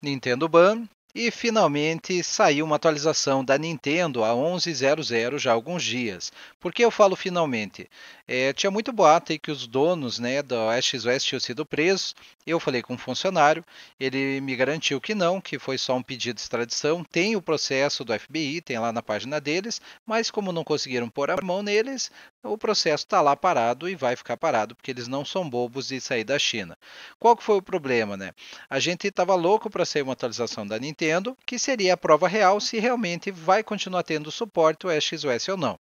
Nintendo Ban, e finalmente saiu uma atualização da Nintendo a 11.00 já há alguns dias. Por que eu falo finalmente? É, tinha muito boato aí que os donos né, da X West tinham sido presos. Eu falei com um funcionário, ele me garantiu que não, que foi só um pedido de extradição. Tem o processo do FBI, tem lá na página deles, mas como não conseguiram pôr a mão neles, o processo está lá parado e vai ficar parado, porque eles não são bobos de sair da China. Qual que foi o problema, né? A gente estava louco para sair uma atualização da Nintendo, que seria a prova real se realmente vai continuar tendo suporte o SXOS ou não.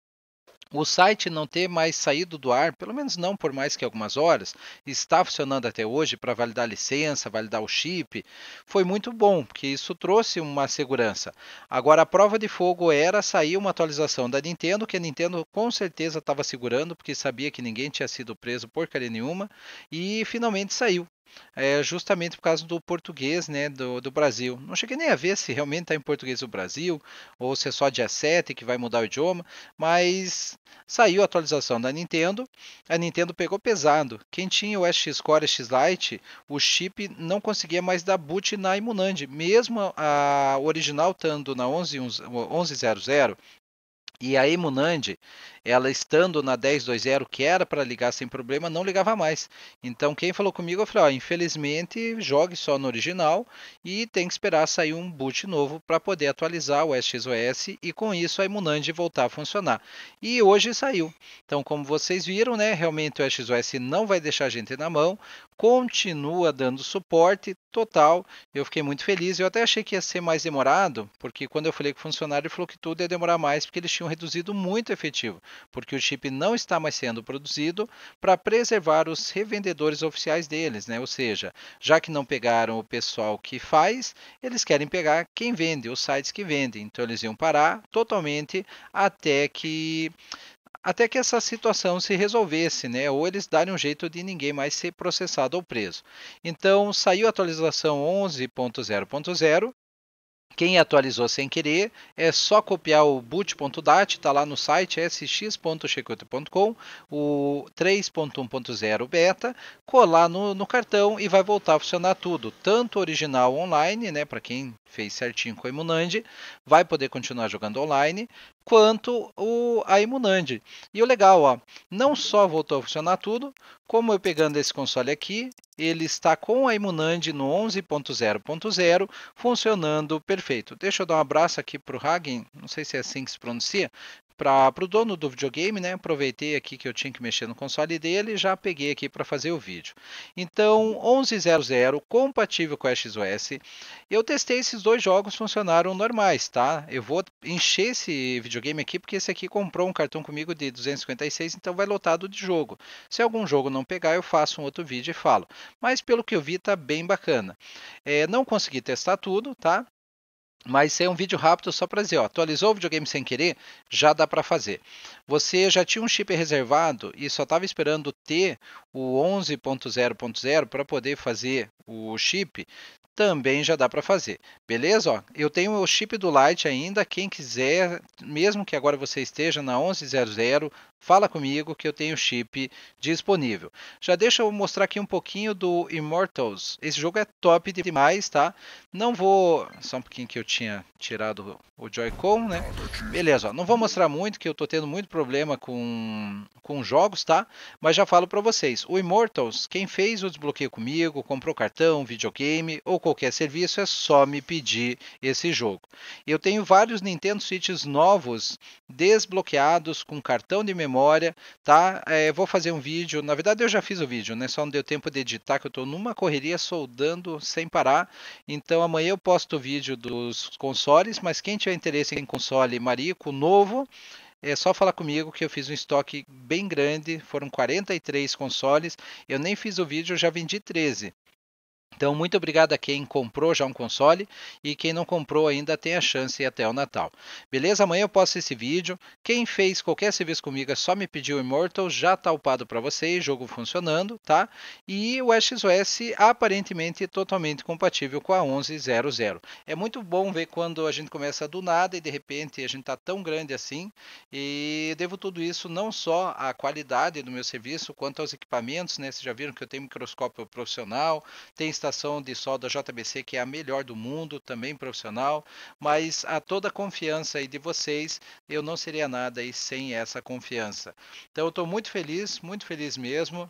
O site não ter mais saído do ar, pelo menos não por mais que algumas horas, está funcionando até hoje para validar licença, validar o chip, foi muito bom, porque isso trouxe uma segurança. Agora, a prova de fogo era sair uma atualização da Nintendo, que a Nintendo com certeza estava segurando, porque sabia que ninguém tinha sido preso porcaria nenhuma, e finalmente saiu é, justamente por causa do português né, do, do Brasil. Não cheguei nem a ver se realmente está em português o Brasil, ou se é só dia 7 que vai mudar o idioma, mas saiu a atualização da Nintendo, a Nintendo pegou pesado. Quem tinha o SX Core SX Lite, o chip não conseguia mais dar boot na Imunand, mesmo a original estando na 1100. 11 e a Imunand, ela estando na 10.2.0, que era para ligar sem problema, não ligava mais. Então, quem falou comigo, eu falei: ó, infelizmente, jogue só no original e tem que esperar sair um boot novo para poder atualizar o SXOS e com isso a Imunand voltar a funcionar. E hoje saiu. Então, como vocês viram, né, realmente o SXOS não vai deixar a gente na mão, continua dando suporte total. Eu fiquei muito feliz. Eu até achei que ia ser mais demorado, porque quando eu falei com o funcionário, ele falou que tudo ia demorar mais, porque eles tinham reduzido muito efetivo, porque o chip não está mais sendo produzido para preservar os revendedores oficiais deles, né? Ou seja, já que não pegaram o pessoal que faz, eles querem pegar quem vende, os sites que vendem. Então eles iam parar totalmente até que até que essa situação se resolvesse, né? Ou eles darem um jeito de ninguém mais ser processado ou preso. Então saiu a atualização 11.0.0 quem atualizou sem querer é só copiar o boot.dat, está lá no site é sx.checkout.com, o 3.1.0 beta, colar no, no, cartão e vai voltar a funcionar tudo, tanto original online, né, para quem fez certinho com o Emunand, vai poder continuar jogando online, quanto o, a Imunand. E o legal, ó, não só voltou a funcionar tudo, como eu pegando esse console aqui, ele está com a Imunand no 11.0.0 funcionando perfeito. Deixa eu dar um abraço aqui para o Hagen, não sei se é assim que se pronuncia, para o dono do videogame, né? Aproveitei aqui que eu tinha que mexer no console dele e já peguei aqui para fazer o vídeo. Então, 11.00 compatível com a XOS. Eu testei esses dois jogos, funcionaram normais, tá? Eu vou encher esse videogame aqui porque esse aqui comprou um cartão comigo de 256, então vai lotado de jogo. Se algum jogo não pegar, eu faço um outro vídeo e falo. Mas pelo que eu vi, tá bem bacana. É, não consegui testar tudo, tá? Mas é um vídeo rápido só para dizer, ó, atualizou o videogame sem querer, já dá para fazer. Você já tinha um chip reservado e só estava esperando ter o 11.0.0 para poder fazer o chip, também já dá para fazer. Beleza? Ó, eu tenho o chip do Lite ainda, quem quiser, mesmo que agora você esteja na 11.0.0, Fala comigo que eu tenho chip disponível. Já deixa eu mostrar aqui um pouquinho do Immortals. Esse jogo é top demais, tá? Não vou... Só um pouquinho que eu tinha tirado o Joy-Con, né? Beleza, ó. não vou mostrar muito que eu tô tendo muito problema com, com jogos, tá? Mas já falo pra vocês. O Immortals, quem fez o desbloqueio comigo, comprou cartão, videogame ou qualquer serviço, é só me pedir esse jogo. Eu tenho vários Nintendo Switches novos desbloqueados com cartão de memória memória, tá? É, vou fazer um vídeo. Na verdade, eu já fiz o vídeo, né? Só não deu tempo de editar, que eu estou numa correria soldando sem parar. Então, amanhã eu posto o vídeo dos consoles, mas quem tiver interesse em console Marico novo, é só falar comigo que eu fiz um estoque bem grande, foram 43 consoles. Eu nem fiz o vídeo, já vendi 13. Então, muito obrigado a quem comprou já um console e quem não comprou ainda tem a chance até o Natal. Beleza? Amanhã eu posto esse vídeo. Quem fez qualquer serviço comigo é só me pedir o Immortal, já tá upado para vocês, jogo funcionando, tá? E o XOS aparentemente totalmente compatível com a 11.00. É muito bom ver quando a gente começa do nada e de repente a gente tá tão grande assim. E devo tudo isso não só à qualidade do meu serviço, quanto aos equipamentos, né? Vocês já viram que eu tenho microscópio profissional, tem estação de solda JBC, que é a melhor do mundo, também profissional, mas a toda a confiança aí de vocês, eu não seria nada aí sem essa confiança. Então eu estou muito feliz, muito feliz mesmo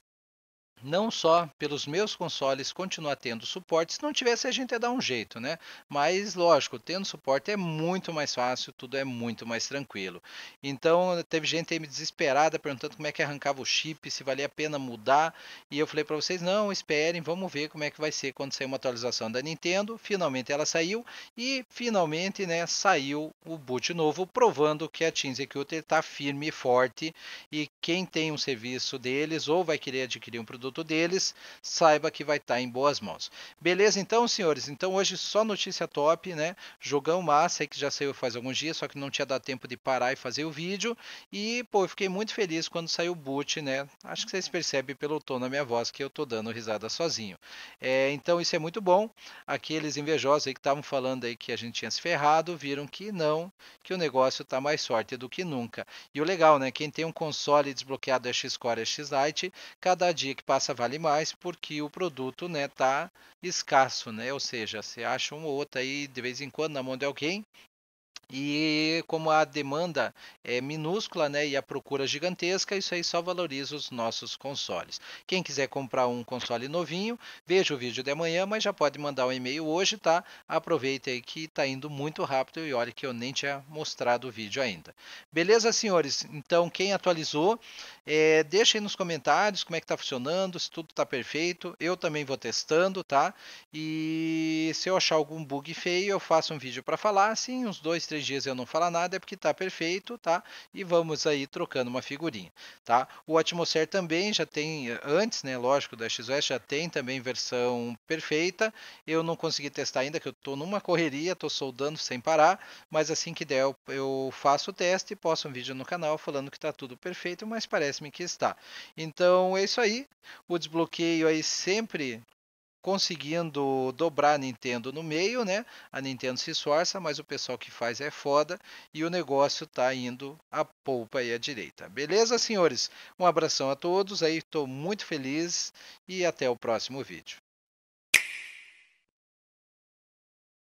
não só pelos meus consoles continuar tendo suporte, se não tivesse a gente ia dar um jeito, né? Mas lógico, tendo suporte é muito mais fácil, tudo é muito mais tranquilo. Então teve gente aí me desesperada perguntando como é que arrancava o chip, se valia a pena mudar, e eu falei para vocês, não, esperem, vamos ver como é que vai ser quando sair uma atualização da Nintendo. Finalmente ela saiu e finalmente, né, saiu o boot novo, provando que a Team Executor está firme e forte e quem tem um serviço deles ou vai querer adquirir um produto produto deles, saiba que vai estar tá em boas mãos. Beleza, então, senhores? Então hoje só notícia top, né? Jogão massa aí que já saiu faz alguns dias, só que não tinha dado tempo de parar e fazer o vídeo. E, pô, eu fiquei muito feliz quando saiu o boot, né? Acho que vocês uhum. percebem pelo tom na minha voz que eu tô dando risada sozinho. É, então isso é muito bom. Aqueles invejosos aí que estavam falando aí que a gente tinha se ferrado, viram que não, que o negócio tá mais sorte do que nunca. E o legal, né? Quem tem um console desbloqueado é X-Core, é X-Lite, cada dia que passa nossa vale mais porque o produto né tá escasso né ou seja você acha um ou outro aí de vez em quando na mão de alguém e como a demanda é minúscula né, e a procura gigantesca, isso aí só valoriza os nossos consoles. Quem quiser comprar um console novinho, veja o vídeo de amanhã, mas já pode mandar um e-mail hoje, tá? Aproveita aí que está indo muito rápido e olha que eu nem tinha mostrado o vídeo ainda. Beleza, senhores? Então, quem atualizou, é, deixa aí nos comentários como é que está funcionando, se tudo está perfeito. Eu também vou testando, tá? E se eu achar algum bug feio, eu faço um vídeo para falar, assim, uns dois, três dois dias eu não falar nada é porque tá perfeito, tá? E vamos aí trocando uma figurinha, tá? O Atmosphere também já tem, eh, antes, né, lógico, da XOS já tem também versão perfeita. Eu não consegui testar ainda, que eu tô numa correria, tô soldando sem parar, mas assim que der eu, faço o teste e posto um vídeo no canal falando que tá tudo perfeito, mas parece-me que está. Então é isso aí, o desbloqueio aí sempre conseguindo dobrar a Nintendo no meio, né? A Nintendo se esforça, mas o pessoal que faz é foda e o negócio tá indo a polpa e à direita. Beleza, senhores? Um abração a todos aí, estou muito feliz e até o próximo vídeo.